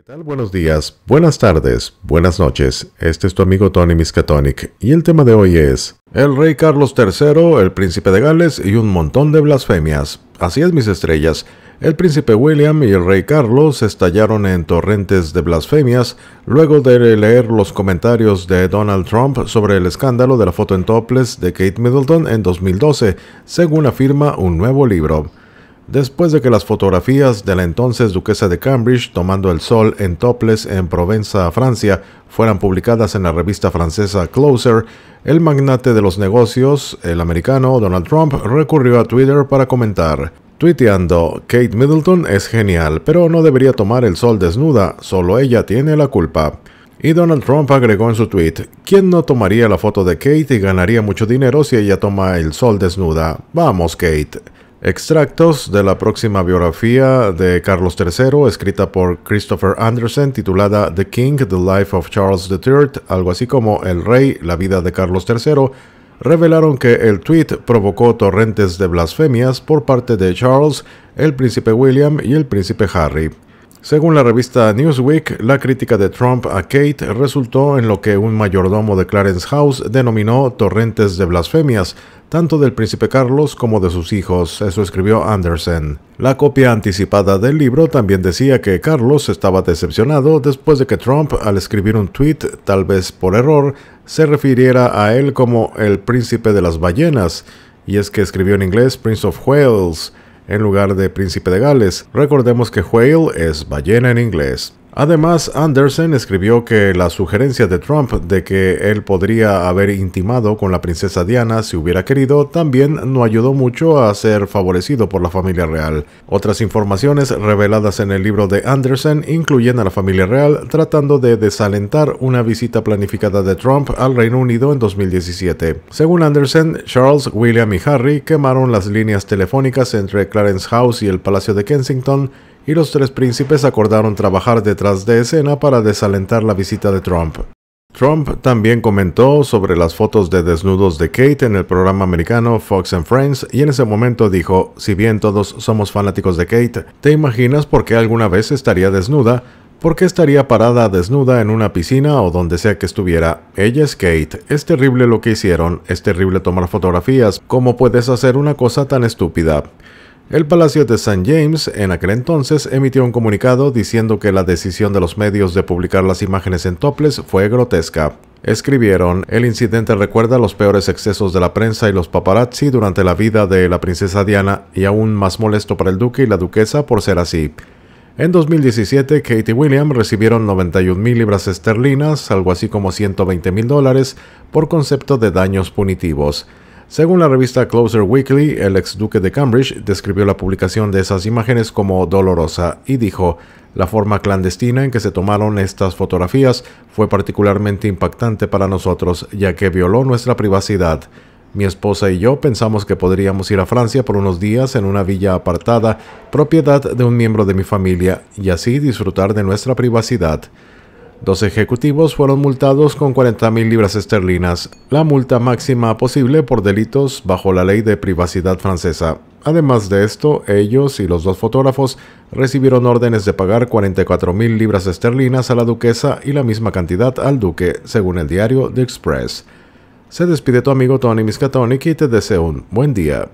¿Qué tal? Buenos días, buenas tardes, buenas noches. Este es tu amigo Tony Miskatonic y el tema de hoy es el rey Carlos III, el príncipe de Gales y un montón de blasfemias. Así es, mis estrellas. El príncipe William y el rey Carlos estallaron en torrentes de blasfemias luego de leer los comentarios de Donald Trump sobre el escándalo de la foto en topless de Kate Middleton en 2012, según afirma un nuevo libro después de que las fotografías de la entonces duquesa de Cambridge tomando el sol en topless en Provenza, Francia, fueran publicadas en la revista francesa Closer, el magnate de los negocios, el americano Donald Trump, recurrió a Twitter para comentar. Tuiteando, Kate Middleton es genial, pero no debería tomar el sol desnuda, solo ella tiene la culpa. Y Donald Trump agregó en su tweet, ¿quién no tomaría la foto de Kate y ganaría mucho dinero si ella toma el sol desnuda? Vamos, Kate. Extractos de la próxima biografía de Carlos III, escrita por Christopher Anderson, titulada The King, The Life of Charles III, algo así como El Rey, la vida de Carlos III, revelaron que el tweet provocó torrentes de blasfemias por parte de Charles, el príncipe William y el príncipe Harry. Según la revista Newsweek, la crítica de Trump a Kate resultó en lo que un mayordomo de Clarence House denominó torrentes de blasfemias, tanto del príncipe Carlos como de sus hijos, eso escribió Anderson. La copia anticipada del libro también decía que Carlos estaba decepcionado después de que Trump, al escribir un tweet, tal vez por error, se refiriera a él como el príncipe de las ballenas, y es que escribió en inglés Prince of Wales, en lugar de príncipe de Gales. Recordemos que whale es ballena en inglés. Además, Anderson escribió que la sugerencia de Trump de que él podría haber intimado con la princesa Diana si hubiera querido también no ayudó mucho a ser favorecido por la familia real. Otras informaciones reveladas en el libro de Anderson incluyen a la familia real tratando de desalentar una visita planificada de Trump al Reino Unido en 2017. Según Anderson, Charles, William y Harry quemaron las líneas telefónicas entre Clarence House y el Palacio de Kensington y los tres príncipes acordaron trabajar detrás de escena para desalentar la visita de Trump. Trump también comentó sobre las fotos de desnudos de Kate en el programa americano Fox and Friends y en ese momento dijo, si bien todos somos fanáticos de Kate, ¿te imaginas por qué alguna vez estaría desnuda? ¿Por qué estaría parada desnuda en una piscina o donde sea que estuviera? Ella es Kate, es terrible lo que hicieron, es terrible tomar fotografías, ¿cómo puedes hacer una cosa tan estúpida? El Palacio de St. James en aquel entonces emitió un comunicado diciendo que la decisión de los medios de publicar las imágenes en toples fue grotesca. Escribieron, el incidente recuerda los peores excesos de la prensa y los paparazzi durante la vida de la princesa Diana y aún más molesto para el duque y la duquesa por ser así. En 2017, Kate y William recibieron 91.000 libras esterlinas, algo así como 120.000 dólares, por concepto de daños punitivos. Según la revista Closer Weekly, el ex duque de Cambridge describió la publicación de esas imágenes como dolorosa y dijo, la forma clandestina en que se tomaron estas fotografías fue particularmente impactante para nosotros, ya que violó nuestra privacidad. Mi esposa y yo pensamos que podríamos ir a Francia por unos días en una villa apartada, propiedad de un miembro de mi familia, y así disfrutar de nuestra privacidad. Dos ejecutivos fueron multados con 40.000 libras esterlinas, la multa máxima posible por delitos bajo la ley de privacidad francesa. Además de esto, ellos y los dos fotógrafos recibieron órdenes de pagar 44.000 libras esterlinas a la duquesa y la misma cantidad al duque, según el diario The Express. Se despide tu amigo Tony miscatoni y te deseo un buen día.